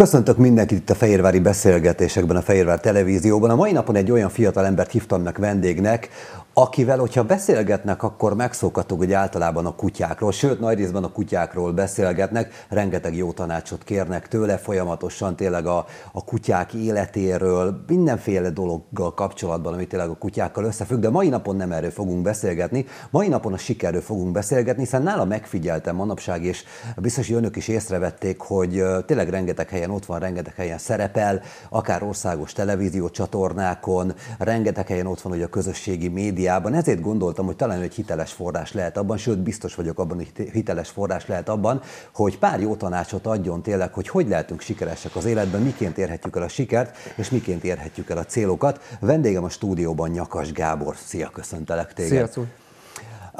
Köszöntök mindenkit itt a Fehérvári beszélgetésekben, a Fehérvár televízióban. A mai napon egy olyan fiatal embert hívtam meg vendégnek, akivel, hogyha beszélgetnek, akkor megszokhatok, hogy általában a kutyákról, sőt, nagy részben a kutyákról beszélgetnek, rengeteg jó tanácsot kérnek tőle folyamatosan, tényleg a, a kutyák életéről, mindenféle dologgal kapcsolatban, ami tényleg a kutyákkal összefügg, de mai napon nem erről fogunk beszélgetni, mai napon a sikerről fogunk beszélgetni, hiszen nála megfigyeltem manapság, és biztos, hogy önök is észrevették, hogy tényleg rengeteg helyen helyen ott van, rengeteg helyen szerepel, akár országos televízió csatornákon, rengeteg helyen ott van, hogy a közösségi médiában. Ezért gondoltam, hogy talán egy hiteles forrás lehet abban, sőt biztos vagyok abban, hogy hiteles forrás lehet abban, hogy pár jó tanácsot adjon tényleg, hogy hogy lehetünk sikeresek az életben, miként érhetjük el a sikert, és miként érhetjük el a célokat. Vendégem a stúdióban Nyakas Gábor. Szia, köszöntelek téged. Szia,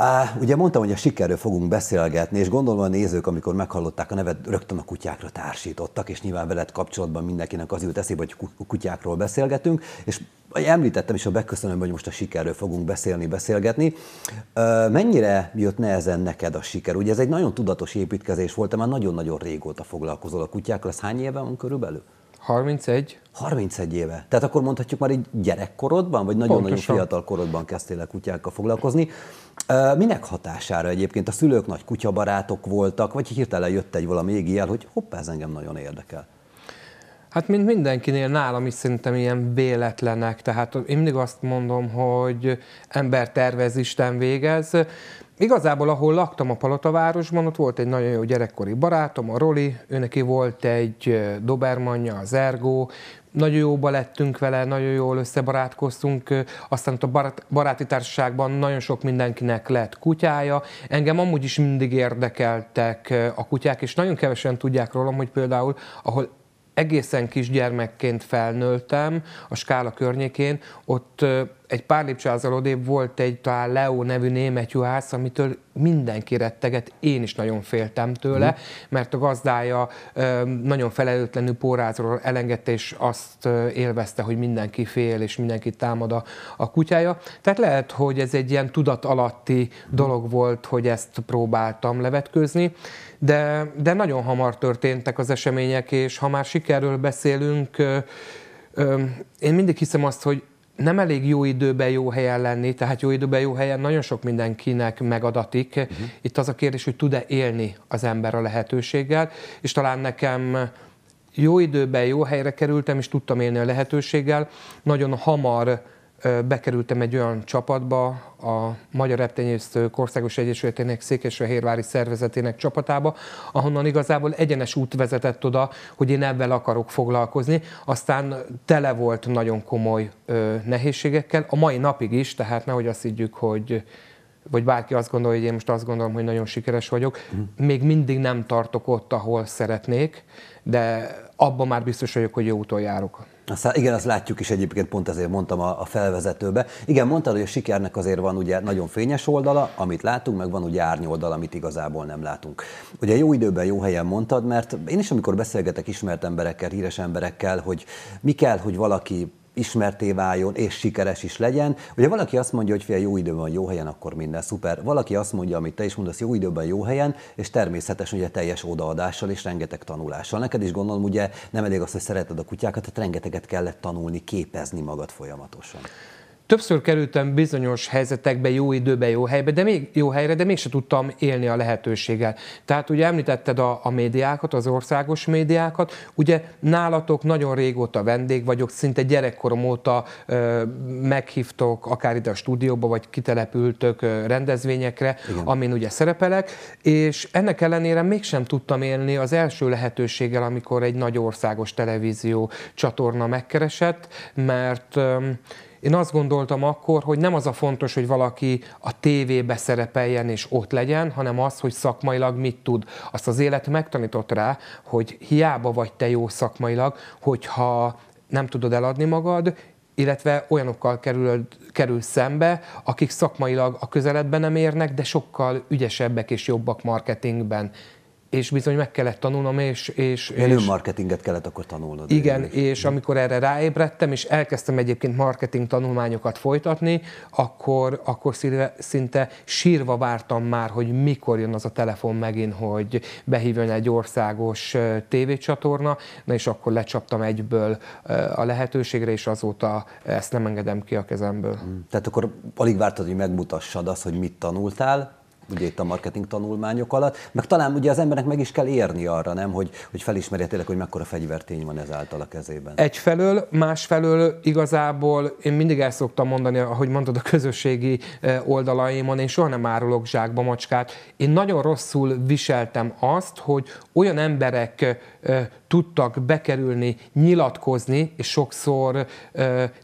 Á, ugye mondtam, hogy a sikerről fogunk beszélgetni, és gondolom a nézők, amikor meghallották a nevet, rögtön a kutyákra társítottak, és nyilván veled kapcsolatban mindenkinek az jut eszébe, hogy kutyákról beszélgetünk, és említettem is a beköszönöm, hogy most a sikerről fogunk beszélni, beszélgetni. Mennyire jött nehezen neked a siker? Ugye ez egy nagyon tudatos építkezés volt, de már nagyon-nagyon régóta foglalkozol a kutyákkal, ez hány éve van körülbelül? 31. 31 éve. Tehát akkor mondhatjuk már egy gyerekkorodban, vagy nagyon-nagyon fiatal korodban kezdtél el kutyákkal foglalkozni. Minek hatására egyébként a szülők nagy kutyabarátok voltak, vagy hirtelen jött egy valami égi jel, hogy hoppá, ez engem nagyon érdekel? Hát mint mindenkinél nálam is szerintem ilyen véletlenek, tehát én mindig azt mondom, hogy ember tervez, Isten végez. Igazából, ahol laktam a Palotavárosban, ott volt egy nagyon jó gyerekkori barátom, a Roli, őneki volt egy dobermanja, az Ergo, nagyon jóba lettünk vele, nagyon jól összebarátkoztunk, aztán a barát, baráti társaságban nagyon sok mindenkinek lett kutyája. Engem amúgy is mindig érdekeltek a kutyák, és nagyon kevesen tudják rólam, hogy például, ahol egészen kis gyermekként felnőltem a skála környékén, ott egy pár lépcsőházal odébb volt egy talán Leo nevű német juhász, amitől mindenki retteget, én is nagyon féltem tőle, mm. mert a gazdája nagyon felelőtlenül pórázról elengedte, és azt élvezte, hogy mindenki fél, és mindenki támad a, a kutyája. Tehát lehet, hogy ez egy ilyen tudat alatti dolog volt, hogy ezt próbáltam levetkőzni, de, de nagyon hamar történtek az események, és ha már sikerről beszélünk, én mindig hiszem azt, hogy nem elég jó időben jó helyen lenni, tehát jó időben jó helyen nagyon sok mindenkinek megadatik. Uh-huh. Itt az a kérdés, hogy tud-e élni az ember a lehetőséggel, és talán nekem jó időben jó helyre kerültem, és tudtam élni a lehetőséggel. Nagyon hamar bekerültem egy olyan csapatba, a Magyar Reptenyésztők Országos Egyesületének Székesfehérvári Szervezetének csapatába, ahonnan igazából egyenes út vezetett oda, hogy én ebben akarok foglalkozni. Aztán tele volt nagyon komoly ö, nehézségekkel, a mai napig is, tehát nehogy azt higgyük, hogy vagy bárki azt gondolja, hogy én most azt gondolom, hogy nagyon sikeres vagyok. Mhm. Még mindig nem tartok ott, ahol szeretnék, de abban már biztos vagyok, hogy jó úton járok. Azt, igen, azt látjuk is egyébként, pont ezért mondtam a, a felvezetőbe. Igen, mondtad, hogy a sikernek azért van ugye nagyon fényes oldala, amit látunk, meg van ugye árny oldala, amit igazából nem látunk. Ugye jó időben, jó helyen mondtad, mert én is amikor beszélgetek ismert emberekkel, híres emberekkel, hogy mi kell, hogy valaki ismerté váljon, és sikeres is legyen. Ugye valaki azt mondja, hogy fél jó időben, jó helyen, akkor minden szuper. Valaki azt mondja, amit te is mondasz, jó időben, jó helyen, és természetesen ugye teljes odaadással és rengeteg tanulással. Neked is gondolom, ugye nem elég az, hogy szereted a kutyákat, tehát rengeteget kellett tanulni, képezni magad folyamatosan. Többször kerültem bizonyos helyzetekbe, jó időbe, jó helybe, de még jó helyre, de mégse tudtam élni a lehetőséggel. Tehát ugye említetted a, a médiákat, az országos médiákat, ugye nálatok nagyon régóta vendég vagyok, szinte gyerekkorom óta ö, meghívtok akár ide a stúdióba, vagy kitelepültök ö, rendezvényekre, Igen. amin ugye szerepelek, és ennek ellenére mégsem tudtam élni az első lehetőséggel, amikor egy nagy országos televízió csatorna megkeresett, mert ö, én azt gondoltam akkor, hogy nem az a fontos, hogy valaki a tévébe szerepeljen és ott legyen, hanem az, hogy szakmailag mit tud. Azt az élet megtanított rá, hogy hiába vagy te jó szakmailag, hogyha nem tudod eladni magad, illetve olyanokkal kerül, kerül szembe, akik szakmailag a közeledben nem érnek, de sokkal ügyesebbek és jobbak marketingben és bizony meg kellett tanulnom, és... és Én és, marketinget kellett akkor tanulnod. Igen, és, és mhm. amikor erre ráébredtem, és elkezdtem egyébként marketing tanulmányokat folytatni, akkor, akkor szinte sírva vártam már, hogy mikor jön az a telefon megint, hogy behívjon egy országos tévécsatorna, na és akkor lecsaptam egyből a lehetőségre, és azóta ezt nem engedem ki a kezemből. Mhm. Tehát akkor alig vártad, hogy megmutassad azt, hogy mit tanultál, ugye itt a marketing tanulmányok alatt, meg talán ugye az embernek meg is kell érni arra, nem, hogy, hogy felismerje tényleg, hogy mekkora fegyvertény van ezáltal a kezében. Egyfelől, másfelől igazából én mindig el szoktam mondani, ahogy mondod a közösségi eh, oldalaimon, én soha nem árulok zsákba macskát. Én nagyon rosszul viseltem azt, hogy olyan emberek eh, tudtak bekerülni, nyilatkozni, és sokszor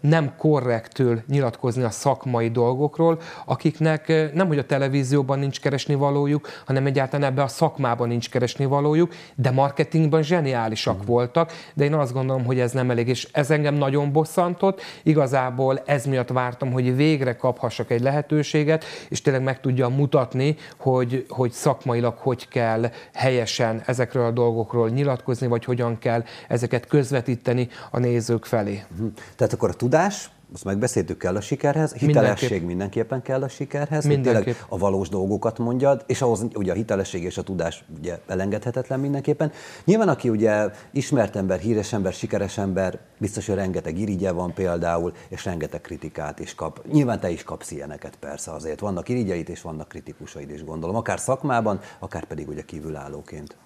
nem korrektül nyilatkozni a szakmai dolgokról, akiknek nem, hogy a televízióban nincs keresni valójuk, hanem egyáltalán ebbe a szakmában nincs keresni valójuk, de marketingben zseniálisak uh-huh. voltak, de én azt gondolom, hogy ez nem elég, és ez engem nagyon bosszantott, igazából ez miatt vártam, hogy végre kaphassak egy lehetőséget, és tényleg meg tudjam mutatni, hogy, hogy szakmailag hogy kell helyesen ezekről a dolgokról nyilatkozni, vagy hogy hogyan kell ezeket közvetíteni a nézők felé. Mhm. Tehát akkor a tudás, azt megbeszéltük, kell a sikerhez, hitelesség Mindenképp. mindenképpen kell a sikerhez, mindenképp. a valós dolgokat mondjad, és ahhoz ugye a hitelesség és a tudás ugye elengedhetetlen mindenképpen. Nyilván, aki ugye ismert ember, híres ember, sikeres ember, biztos, hogy rengeteg irigye van például, és rengeteg kritikát is kap. Nyilván te is kapsz ilyeneket persze azért, vannak irigyeit és vannak kritikusaid is gondolom, akár szakmában, akár pedig ugye kívülállóként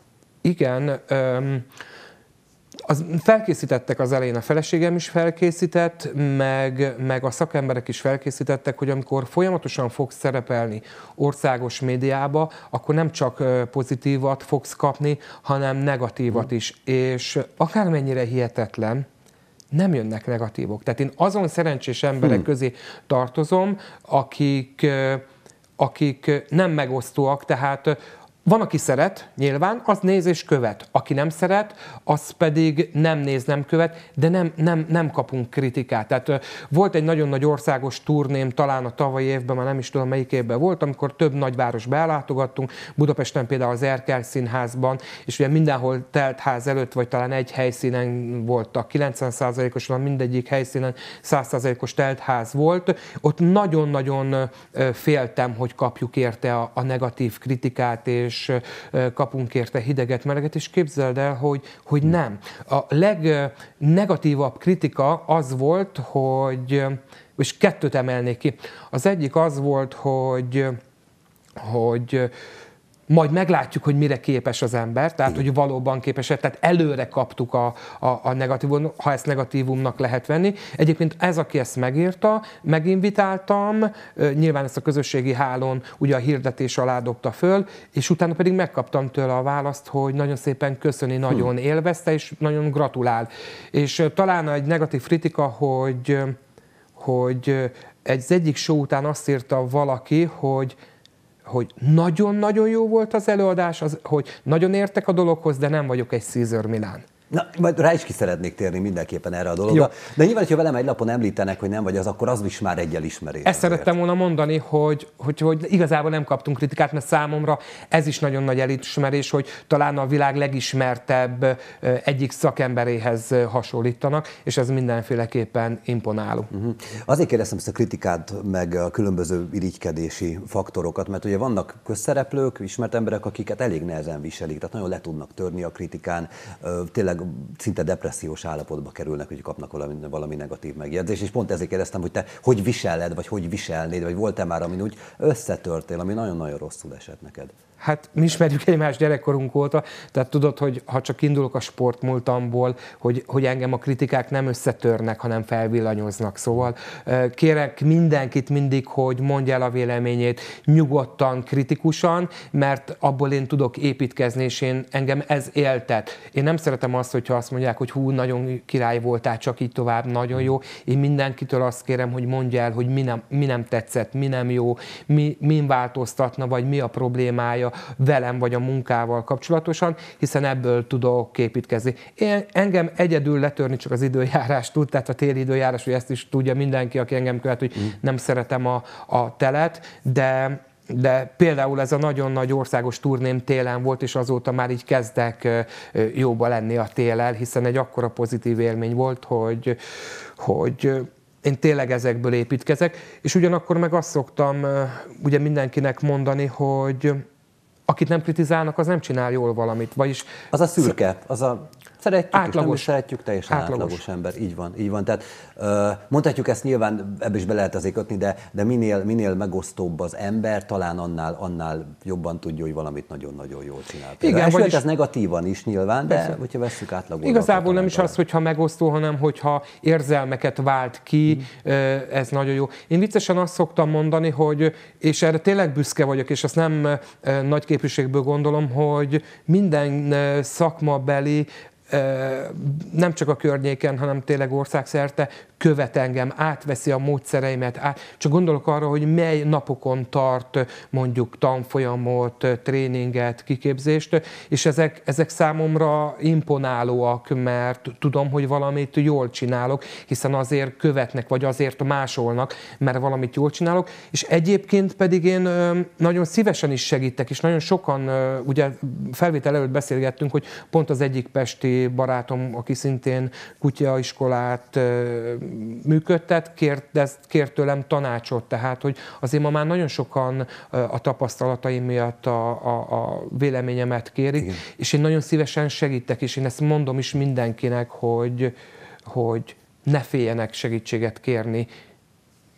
igen, öm, az, felkészítettek az elején, a feleségem is felkészített, meg, meg a szakemberek is felkészítettek, hogy amikor folyamatosan fogsz szerepelni országos médiába, akkor nem csak pozitívat fogsz kapni, hanem negatívat mhm. is. És akármennyire hihetetlen, nem jönnek negatívok. Tehát én azon szerencsés emberek hmm. közé tartozom, akik, akik nem megosztóak, tehát van, aki szeret, nyilván, az néz és követ. Aki nem szeret, az pedig nem néz, nem követ, de nem, nem, nem kapunk kritikát. Tehát volt egy nagyon nagy országos turném, talán a tavalyi évben, már nem is tudom melyik évben volt, amikor több nagyváros belátogattunk, Budapesten például az Erkel színházban, és ugye mindenhol telt ház előtt, vagy talán egy helyszínen voltak, 90%-os, hanem mindegyik helyszínen 100%-os telt ház volt. Ott nagyon-nagyon féltem, hogy kapjuk érte a, a negatív kritikát, és és kapunk érte hideget, meleget, és képzeld el, hogy, hogy nem. A legnegatívabb kritika az volt, hogy, és kettőt emelnék ki. Az egyik az volt, hogy, hogy majd meglátjuk, hogy mire képes az ember, tehát hogy valóban képes, tehát előre kaptuk a, a, a negatívum, ha ezt negatívumnak lehet venni. Egyébként ez, aki ezt megírta, meginvitáltam, nyilván ezt a közösségi hálón ugye a hirdetés alá dobta föl, és utána pedig megkaptam tőle a választ, hogy nagyon szépen köszöni, hm. nagyon hmm. élvezte, és nagyon gratulál. És talán egy negatív kritika, hogy hogy egy egyik show után azt írta valaki, hogy hogy nagyon-nagyon jó volt az előadás, az, hogy nagyon értek a dologhoz, de nem vagyok egy Caesar Milán. Na, majd rá is ki szeretnék térni mindenképpen erre a dologra. Jó. De nyilván, hogyha velem egy lapon említenek, hogy nem vagy az, akkor az is már egy elismerés. Ezt azért. szerettem volna mondani, hogy, hogy, hogy igazából nem kaptunk kritikát, mert számomra ez is nagyon nagy elismerés, hogy talán a világ legismertebb egyik szakemberéhez hasonlítanak, és ez mindenféleképpen imponáló. Uh-huh. Azért kérdeztem ezt a kritikát, meg a különböző irigykedési faktorokat, mert ugye vannak közszereplők, ismert emberek, akiket elég nehezen viselik, tehát nagyon le tudnak törni a kritikán, tényleg tényleg szinte depressziós állapotba kerülnek, hogy kapnak valami, valami negatív megjegyzést, és pont ezért kérdeztem, hogy te hogy viseled, vagy hogy viselnéd, vagy volt-e már, amin úgy összetörtél, ami nagyon-nagyon rosszul esett neked? hát mi ismerjük egymás gyerekkorunk óta, tehát tudod, hogy ha csak indulok a sportmúltamból, hogy, hogy engem a kritikák nem összetörnek, hanem felvillanyoznak. Szóval kérek mindenkit mindig, hogy mondja el a véleményét nyugodtan, kritikusan, mert abból én tudok építkezni, és én, engem ez éltet. Én nem szeretem azt, hogyha azt mondják, hogy hú, nagyon király voltál, csak így tovább, nagyon jó. Én mindenkitől azt kérem, hogy mondja el, hogy mi nem, mi nem tetszett, mi nem jó, mi, min változtatna, vagy mi a problémája, velem vagy a munkával kapcsolatosan, hiszen ebből tudok építkezni. Én, engem egyedül letörni csak az időjárás tud, tehát a téli időjárás, hogy ezt is tudja mindenki, aki engem követ, hogy mm. nem szeretem a, a telet, de de például ez a nagyon nagy országos turném télen volt, és azóta már így kezdek jóba lenni a télel, hiszen egy akkora pozitív élmény volt, hogy, hogy én tényleg ezekből építkezek, és ugyanakkor meg azt szoktam ugye mindenkinek mondani, hogy akit nem kritizálnak, az nem csinál jól valamit. Vagyis az a szürke, az a Szeretjük átlagos. És nem szeretjük, teljesen átlagos. átlagos ember. Így van, így van. Tehát mondhatjuk ezt nyilván, ebbe is be lehet azért kötni, de, de minél, minél megosztóbb az ember, talán annál, annál jobban tudja, hogy valamit nagyon-nagyon jól csinál. Igen, vagy vagyis... ez negatívan is nyilván, de Persze. hogyha vesszük átlagos. Igazából nem is az, hogyha megosztó, hanem hogyha érzelmeket vált ki, hmm. ez nagyon jó. Én viccesen azt szoktam mondani, hogy, és erre tényleg büszke vagyok, és azt nem nagy képviségből gondolom, hogy minden szakmabeli nem csak a környéken, hanem tényleg országszerte követ engem, átveszi a módszereimet, át, csak gondolok arra, hogy mely napokon tart mondjuk tanfolyamot, tréninget, kiképzést, és ezek, ezek számomra imponálóak, mert tudom, hogy valamit jól csinálok, hiszen azért követnek, vagy azért másolnak, mert valamit jól csinálok, és egyébként pedig én nagyon szívesen is segítek, és nagyon sokan, ugye felvétel előtt beszélgettünk, hogy pont az egyik pesti barátom, aki szintén kutyaiskolát működtet, kérdez, kért tőlem tanácsot, tehát hogy azért ma már nagyon sokan a tapasztalataim miatt a, a, a véleményemet kérik, Igen. és én nagyon szívesen segítek, és én ezt mondom is mindenkinek, hogy, hogy ne féljenek segítséget kérni,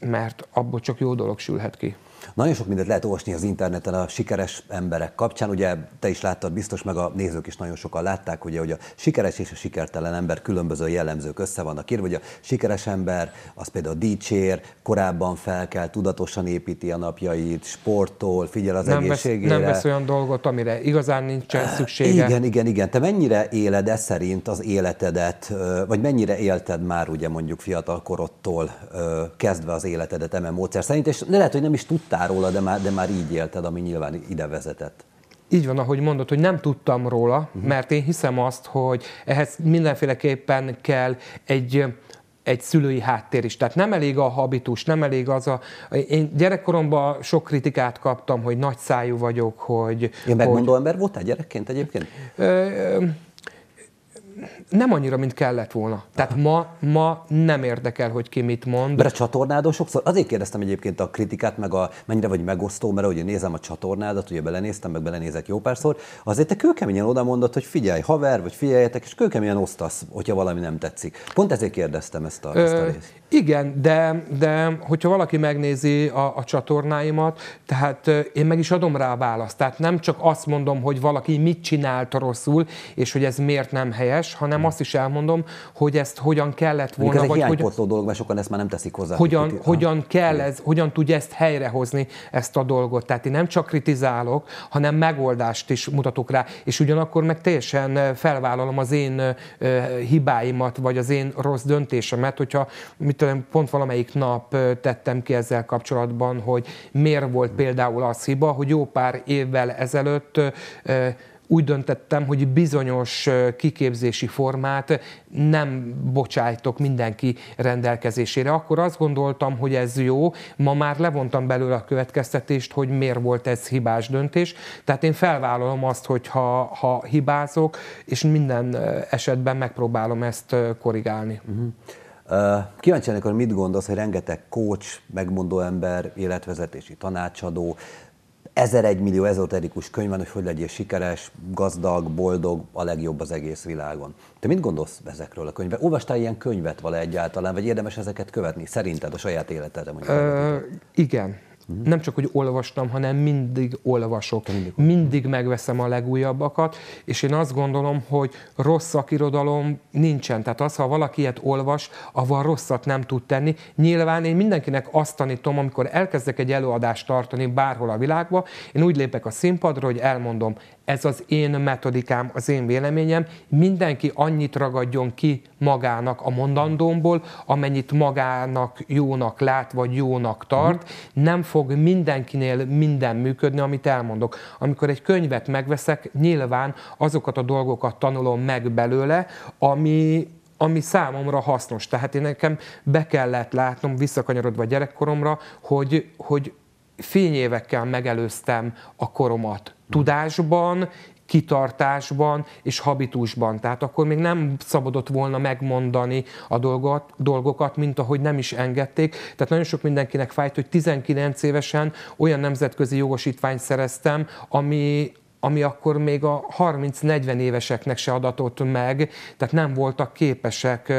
mert abból csak jó dolog sülhet ki. Nagyon sok mindent lehet olvasni az interneten a sikeres emberek kapcsán. Ugye te is láttad biztos, meg a nézők is nagyon sokan látták, ugye, hogy a sikeres és a sikertelen ember különböző jellemzők össze vannak írva, hogy a sikeres ember az például dicsér, korábban fel kell, tudatosan építi a napjait, sportol, figyel az nem egészségére. Vesz, nem vesz olyan dolgot, amire igazán nincsen szüksége. Igen, igen, igen. Te mennyire éled ez szerint az életedet, vagy mennyire élted már ugye mondjuk fiatal korodtól kezdve az életedet eme módszer szerint, és lehet, hogy nem is tudtad tudtál róla, de már, de már így élted, ami nyilván ide vezetett. Így van, ahogy mondod, hogy nem tudtam róla, uh-huh. mert én hiszem azt, hogy ehhez mindenféleképpen kell egy egy szülői háttér is. Tehát nem elég a habitus, nem elég az a... Én gyerekkoromban sok kritikát kaptam, hogy nagy szájú vagyok, hogy... Én megmondó hogy... ember voltál gyerekként egyébként? Ö, ö, nem annyira, mint kellett volna. Tehát ma, ma nem érdekel, hogy ki mit mond. Mert a csatornádon sokszor, azért kérdeztem egyébként a kritikát, meg a mennyire vagy megosztó, mert ugye nézem a csatornádat, ugye belenéztem, meg belenézek jó párszor, azért te kőkeményen oda mondod, hogy figyelj, haver, vagy figyeljetek, és kőkeményen osztasz, hogyha valami nem tetszik. Pont ezért kérdeztem ezt a, ezt a részt. Igen, de, de hogyha valaki megnézi a, a csatornáimat, tehát én meg is adom rá a választ. Tehát nem csak azt mondom, hogy valaki mit csinált rosszul, és hogy ez miért nem helyes, hanem hmm. azt is elmondom, hogy ezt hogyan kellett volna. ez egy vagy hogy, dolog, mert sokan ezt már nem teszik hozzá. Hogyan, kritizál. hogyan kell ez, hogyan tudja ezt helyrehozni, ezt a dolgot. Tehát én nem csak kritizálok, hanem megoldást is mutatok rá, és ugyanakkor meg teljesen felvállalom az én hibáimat, vagy az én rossz döntésemet, hogyha mit tudom, pont valamelyik nap tettem ki ezzel kapcsolatban, hogy miért volt például az hiba, hogy jó pár évvel ezelőtt úgy döntettem, hogy bizonyos kiképzési formát nem bocsájtok mindenki rendelkezésére. Akkor azt gondoltam, hogy ez jó, ma már levontam belőle a következtetést, hogy miért volt ez hibás döntés. Tehát én felvállalom azt, hogy ha, ha hibázok, és minden esetben megpróbálom ezt korrigálni. Uh-huh. Kíváncsi lennék, hogy mit gondolsz, hogy rengeteg coach, megmondó ember, életvezetési tanácsadó, ezer egy millió ezoterikus könyv van, hogy hogy legyél sikeres, gazdag, boldog, a legjobb az egész világon. Te mit gondolsz ezekről a könyvekről? Olvastál ilyen könyvet vala egyáltalán, vagy érdemes ezeket követni? Szerinted a saját életedre mondjuk? Ö, igen, huh mm-hmm. Nem csak, hogy olvastam, hanem mindig olvasok. Mindig. mindig megveszem a legújabbakat, és én azt gondolom, hogy rossz szakirodalom nincsen. Tehát az, ha valaki ilyet olvas, avval rosszat nem tud tenni. Nyilván én mindenkinek azt tanítom, amikor elkezdek egy előadást tartani bárhol a világba, én úgy lépek a színpadra, hogy elmondom, ez az én metodikám, az én véleményem, mindenki annyit ragadjon ki magának a mondandómból, amennyit magának jónak lát, vagy jónak tart, nem fog mindenkinél minden működni, amit elmondok. Amikor egy könyvet megveszek, nyilván azokat a dolgokat tanulom meg belőle, ami ami számomra hasznos. Tehát én nekem be kellett látnom, visszakanyarodva gyerekkoromra, hogy, hogy fényévekkel megelőztem a koromat tudásban, kitartásban és habitusban. Tehát akkor még nem szabadott volna megmondani a dolgot, dolgokat, mint ahogy nem is engedték. Tehát nagyon sok mindenkinek fájt, hogy 19 évesen olyan nemzetközi jogosítványt szereztem, ami, ami akkor még a 30-40 éveseknek se adatott meg, tehát nem voltak képesek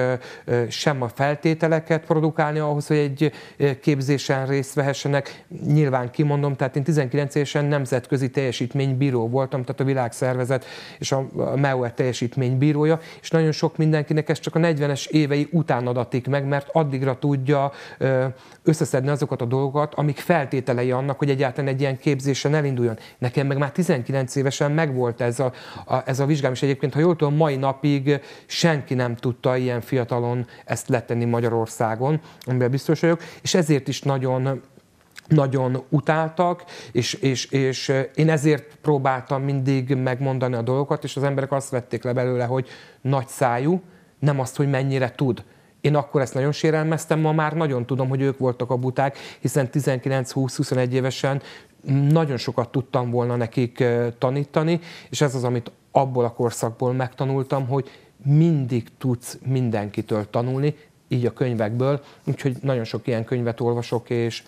sem a feltételeket produkálni ahhoz, hogy egy képzésen részt vehessenek. Nyilván kimondom, tehát én 19 évesen nemzetközi teljesítménybíró voltam, tehát a világszervezet és a MEUE e teljesítménybírója, és nagyon sok mindenkinek ez csak a 40-es évei után adatik meg, mert addigra tudja összeszedni azokat a dolgokat, amik feltételei annak, hogy egyáltalán egy ilyen képzésen elinduljon. Nekem meg már 19 30 évesen megvolt ez a, a, ez a vizsgám, és egyébként, ha jól tudom, mai napig senki nem tudta ilyen fiatalon ezt letenni Magyarországon, amiben biztos vagyok, és ezért is nagyon nagyon utáltak, és, és, és én ezért próbáltam mindig megmondani a dolgokat, és az emberek azt vették le belőle, hogy nagy szájú, nem azt, hogy mennyire tud. Én akkor ezt nagyon sérelmeztem, ma már nagyon tudom, hogy ők voltak a buták, hiszen 19-20-21 évesen nagyon sokat tudtam volna nekik tanítani, és ez az, amit abból a korszakból megtanultam, hogy mindig tudsz mindenkitől tanulni, így a könyvekből, úgyhogy nagyon sok ilyen könyvet olvasok, és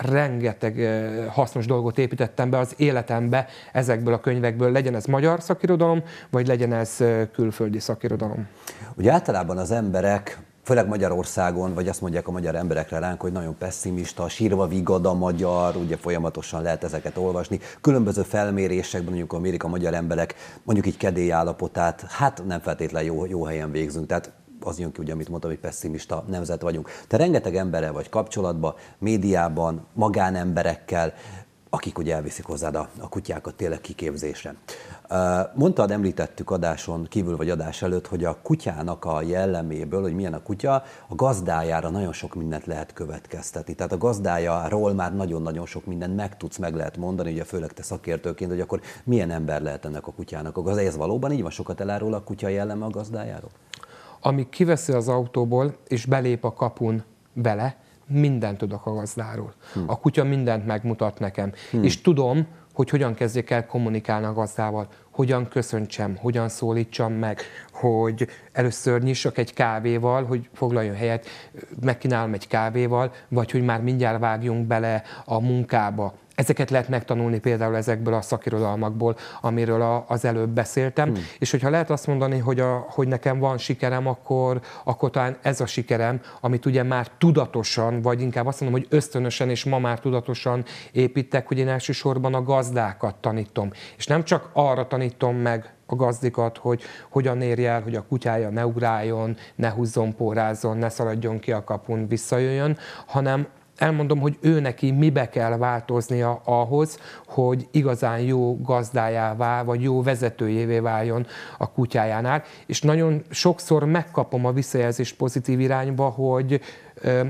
rengeteg hasznos dolgot építettem be az életembe ezekből a könyvekből, legyen ez magyar szakirodalom, vagy legyen ez külföldi szakirodalom. Ugye általában az emberek főleg Magyarországon, vagy azt mondják a magyar emberekre ránk, hogy nagyon pessimista, sírva vigad a magyar, ugye folyamatosan lehet ezeket olvasni. Különböző felmérésekben mondjuk a mérik a magyar emberek, mondjuk így kedély állapotát, hát nem feltétlenül jó, jó helyen végzünk. Tehát az jön ki, ugye, amit mondtam, hogy pessimista nemzet vagyunk. Te rengeteg emberrel vagy kapcsolatban, médiában, magánemberekkel, akik ugye elviszik hozzád a, a kutyákat tényleg kiképzésre. Mondtad, említettük adáson kívül vagy adás előtt, hogy a kutyának a jelleméből, hogy milyen a kutya, a gazdájára nagyon sok mindent lehet következtetni. Tehát a gazdájáról már nagyon-nagyon sok mindent megtudsz, meg lehet mondani, ugye főleg te szakértőként, hogy akkor milyen ember lehet ennek a kutyának a gazdája. Ez valóban így van, sokat elárul a kutya jelleme a gazdájáról? amíg kiveszi az autóból és belép a kapun bele, mindent tudok a gazdáról. Hmm. A kutya mindent megmutat nekem. Hmm. És tudom, hogy hogyan kezdjek el kommunikálni a gazdával, hogyan köszöntsem, hogyan szólítsam meg, hogy először nyissak egy kávéval, hogy foglaljon helyet, megkínálom egy kávéval, vagy hogy már mindjárt vágjunk bele a munkába, Ezeket lehet megtanulni például ezekből a szakirodalmakból, amiről a, az előbb beszéltem. Hmm. És hogyha lehet azt mondani, hogy, a, hogy nekem van sikerem, akkor, akkor talán ez a sikerem, amit ugye már tudatosan, vagy inkább azt mondom, hogy ösztönösen és ma már tudatosan építek, hogy én elsősorban a gazdákat tanítom. És nem csak arra tanítom meg a gazdikat, hogy hogyan érje el, hogy a kutyája ne ugráljon, ne húzzon, pórázon, ne szaladjon ki a kapun, visszajöjjön, hanem elmondom, hogy ő neki mibe kell változnia ahhoz, hogy igazán jó gazdájává, vagy jó vezetőjévé váljon a kutyájánál. És nagyon sokszor megkapom a visszajelzést pozitív irányba, hogy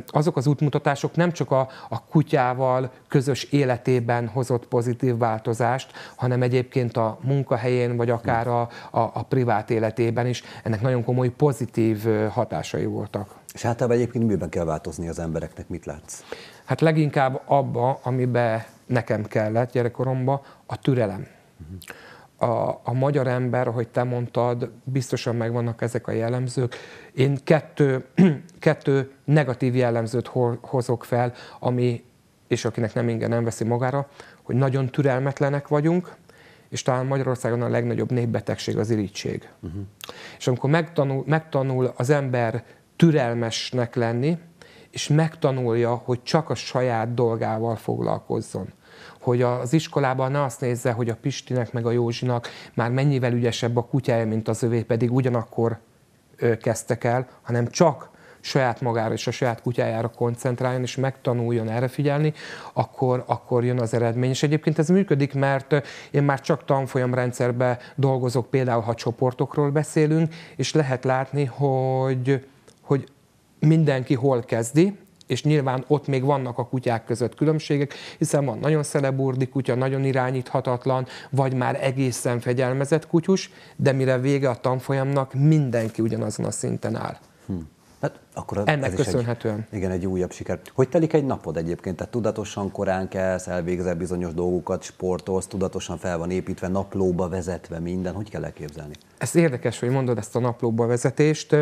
azok az útmutatások nem csak a, a kutyával közös életében hozott pozitív változást, hanem egyébként a munkahelyén, vagy akár a, a, a privát életében is ennek nagyon komoly pozitív hatásai voltak. És általában egyébként miben kell változni az embereknek, mit látsz? Hát leginkább abba, amiben nekem kellett gyerekkoromban, a türelem. Uh-huh. A, a magyar ember, ahogy te mondtad, biztosan megvannak ezek a jellemzők. Én kettő, kettő negatív jellemzőt hozok fel, ami, és akinek nem inge nem veszi magára, hogy nagyon türelmetlenek vagyunk, és talán Magyarországon a legnagyobb népbetegség az irítség. Uh-huh. És amikor megtanul, megtanul az ember türelmesnek lenni, és megtanulja, hogy csak a saját dolgával foglalkozzon. Hogy az iskolában ne azt nézze, hogy a Pistinek meg a Józsinak már mennyivel ügyesebb a kutyája, mint az övé, pedig ugyanakkor kezdtek el, hanem csak saját magára és a saját kutyájára koncentráljon, és megtanuljon erre figyelni, akkor, akkor jön az eredmény. És egyébként ez működik, mert én már csak tanfolyamrendszerbe dolgozok, például ha csoportokról beszélünk, és lehet látni, hogy mindenki hol kezdi, és nyilván ott még vannak a kutyák között különbségek, hiszen van nagyon szeleburdi kutya, nagyon irányíthatatlan, vagy már egészen fegyelmezett kutyus, de mire vége a tanfolyamnak, mindenki ugyanazon a szinten áll. Hm. Hát akkor az, Ennek ez köszönhetően. Egy, igen, egy újabb siker. Hogy telik egy napod egyébként? Tehát tudatosan korán kelsz, elvégzel bizonyos dolgokat, sportolsz, tudatosan fel van építve, naplóba vezetve minden. Hogy kell elképzelni? Ez érdekes, hogy mondod ezt a naplóba vezetést.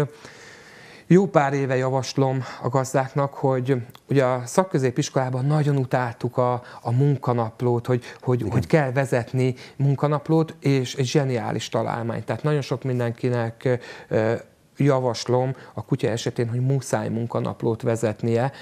Jó pár éve javaslom a gazdáknak, hogy ugye a szakközépiskolában nagyon utáltuk a, a munkanaplót, hogy, hogy, hogy kell vezetni munkanaplót, és egy zseniális találmány. Tehát nagyon sok mindenkinek javaslom a kutya esetén, hogy muszáj munkanaplót vezetnie,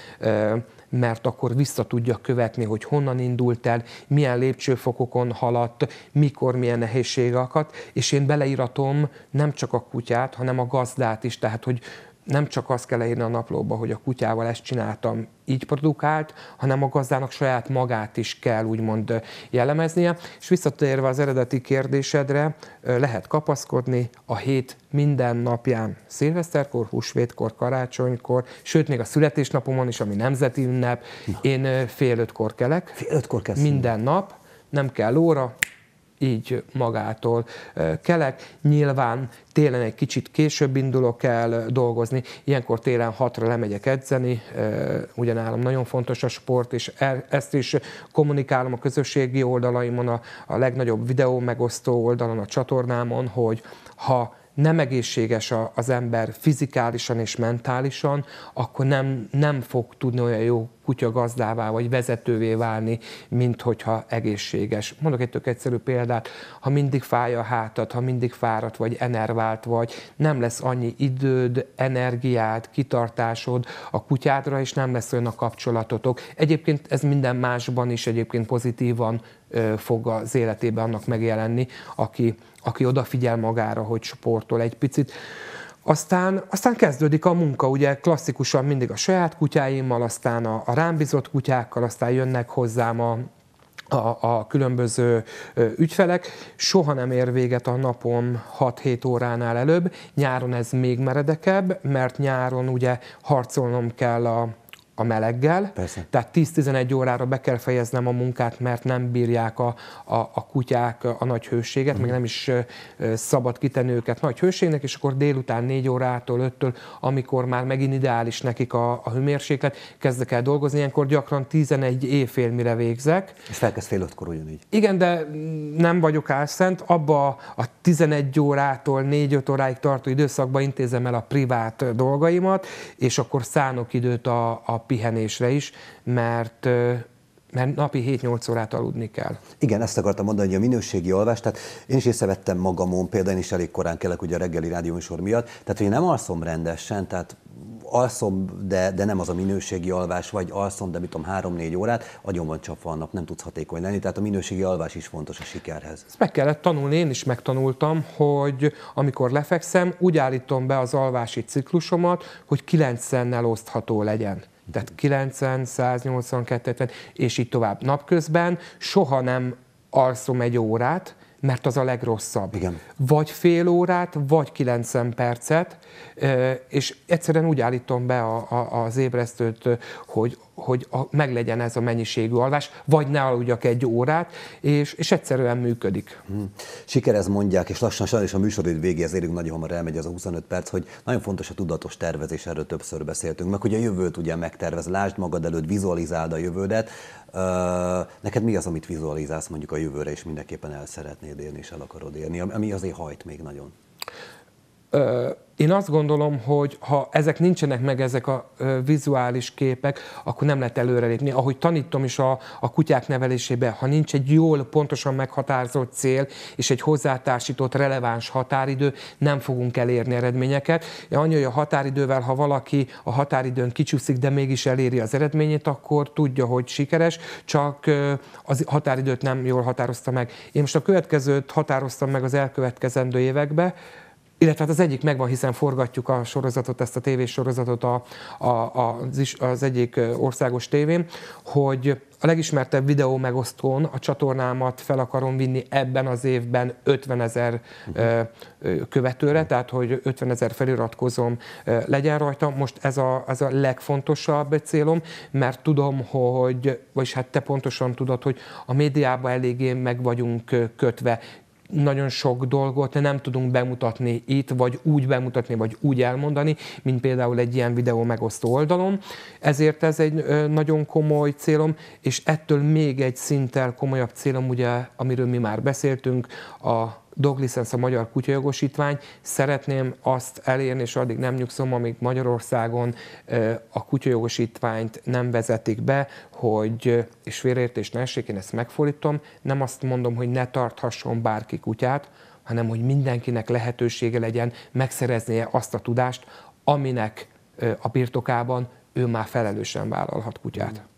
mert akkor vissza tudja követni, hogy honnan indult el, milyen lépcsőfokokon haladt, mikor milyen nehézség akadt, és én beleíratom nem csak a kutyát, hanem a gazdát is, tehát hogy nem csak azt kell leírni a naplóba, hogy a kutyával ezt csináltam, így produkált, hanem a gazdának saját magát is kell úgymond jellemeznie. És visszatérve az eredeti kérdésedre, lehet kapaszkodni a hét minden napján, szilveszterkor, húsvétkor, karácsonykor, sőt még a születésnapomon is, ami nemzeti ünnep, én fél ötkor kelek. Fél ötkor Minden nap, nem kell óra, így magától kelek. Nyilván télen egy kicsit később indulok el dolgozni, ilyenkor télen hatra lemegyek edzeni, ugyanállam nagyon fontos a sport, és ezt is kommunikálom a közösségi oldalaimon, a, a legnagyobb videó megosztó oldalon, a csatornámon, hogy ha nem egészséges az ember fizikálisan és mentálisan, akkor nem, nem fog tudni olyan jó kutya gazdává vagy vezetővé válni, mint hogyha egészséges. Mondok egy tök egyszerű példát, ha mindig fáj a hátad, ha mindig fáradt vagy enervált vagy, nem lesz annyi időd, energiád, kitartásod a kutyádra, és nem lesz olyan a kapcsolatotok. Egyébként ez minden másban is egyébként pozitívan fog az életében annak megjelenni, aki, aki odafigyel magára, hogy sportol egy picit. Aztán, aztán kezdődik a munka, ugye klasszikusan mindig a saját kutyáimmal, aztán a, a rám bizott kutyákkal, aztán jönnek hozzám a, a, a különböző ügyfelek. Soha nem ér véget a napom 6-7 óránál előbb. Nyáron ez még meredekebb, mert nyáron ugye harcolnom kell a, a meleggel, Persze. tehát 10-11 órára be kell fejeznem a munkát, mert nem bírják a, a, a kutyák a nagy hőséget, uh-huh. meg nem is szabad kitenni őket nagy hőségnek, és akkor délután 4 órától, 5-től, amikor már megint ideális nekik a, a hőmérséklet, kezdek el dolgozni, ilyenkor gyakran 11 éjfél mire végzek. És felkezd fél ötkor ugyanígy. Igen, de nem vagyok álszent, abba a 11 órától 4-5 óráig tartó időszakban intézem el a privát dolgaimat, és akkor szánok időt a, a pihenésre is, mert mert napi 7-8 órát aludni kell. Igen, ezt akartam mondani, hogy a minőségi alvás, tehát én is észrevettem magamon, például én is elég korán kelek ugye a reggeli rádióműsor miatt, tehát hogy nem alszom rendesen, tehát alszom, de, de nem az a minőségi alvás, vagy alszom, de mit tudom, három-négy órát, agyon van csapva a nap, nem tudsz hatékony lenni, tehát a minőségi alvás is fontos a sikerhez. Ezt meg kellett tanulni, én is megtanultam, hogy amikor lefekszem, úgy állítom be az alvási ciklusomat, hogy 9 osztható legyen. Tehát 90, 180, 270, és így tovább. Napközben soha nem alszom egy órát, mert az a legrosszabb. Igen. Vagy fél órát, vagy 90 percet, és egyszerűen úgy állítom be a, a, az ébresztőt, hogy hogy a, meglegyen ez a mennyiségű alvás, vagy ne aludjak egy órát, és, és egyszerűen működik. Hmm. Sikerez mondják, és lassan sajnos a műsorid végéhez érünk, nagyon hamar elmegy az a 25 perc, hogy nagyon fontos a tudatos tervezés, erről többször beszéltünk, meg hogy a jövőt ugye megtervez, lásd magad előtt, vizualizáld a jövődet. Uh, neked mi az, amit vizualizálsz mondjuk a jövőre, és mindenképpen el szeretnéd élni, és el akarod élni, ami azért hajt még nagyon? Uh én azt gondolom, hogy ha ezek nincsenek meg, ezek a vizuális képek, akkor nem lehet előrelépni. Ahogy tanítom is a, a kutyák nevelésében, ha nincs egy jól, pontosan meghatározott cél és egy hozzátársított releváns határidő, nem fogunk elérni eredményeket. Annyi, hogy a határidővel, ha valaki a határidőn kicsúszik, de mégis eléri az eredményét, akkor tudja, hogy sikeres, csak az határidőt nem jól határozta meg. Én most a következőt határoztam meg az elkövetkezendő évekbe, illetve hát az egyik megvan, hiszen forgatjuk a sorozatot, ezt a tévésorozatot a, a, a, az, is, az egyik országos tévén, hogy a legismertebb videó megosztón a csatornámat fel akarom vinni ebben az évben 50 ezer követőre, tehát hogy 50 ezer feliratkozom legyen rajta. Most ez a, ez a legfontosabb célom, mert tudom, hogy, vagyis hát te pontosan tudod, hogy a médiában eléggé meg vagyunk kötve nagyon sok dolgot nem tudunk bemutatni itt, vagy úgy bemutatni, vagy úgy elmondani, mint például egy ilyen videó megosztó oldalon. Ezért ez egy nagyon komoly célom, és ettől még egy szinttel komolyabb célom, ugye, amiről mi már beszéltünk, a dog licensz a magyar kutyajogosítvány, szeretném azt elérni, és addig nem nyugszom, amíg Magyarországon a kutyajogosítványt nem vezetik be, hogy, és félreértés ne essék, én ezt megfordítom, nem azt mondom, hogy ne tarthasson bárki kutyát, hanem hogy mindenkinek lehetősége legyen megszereznie azt a tudást, aminek a birtokában ő már felelősen vállalhat kutyát. Mm.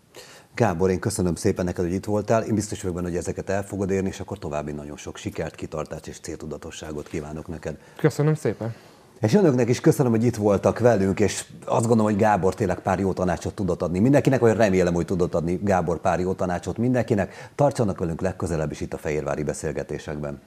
Gábor, én köszönöm szépen neked, hogy itt voltál. Én biztos vagyok benne, hogy ezeket el fogod érni, és akkor további nagyon sok sikert, kitartást és céltudatosságot kívánok neked. Köszönöm szépen. És önöknek is köszönöm, hogy itt voltak velünk, és azt gondolom, hogy Gábor tényleg pár jó tanácsot tudott adni mindenkinek, vagy remélem, hogy tudott adni Gábor pár jó tanácsot mindenkinek. Tartsanak velünk legközelebb is itt a Fehérvári beszélgetésekben.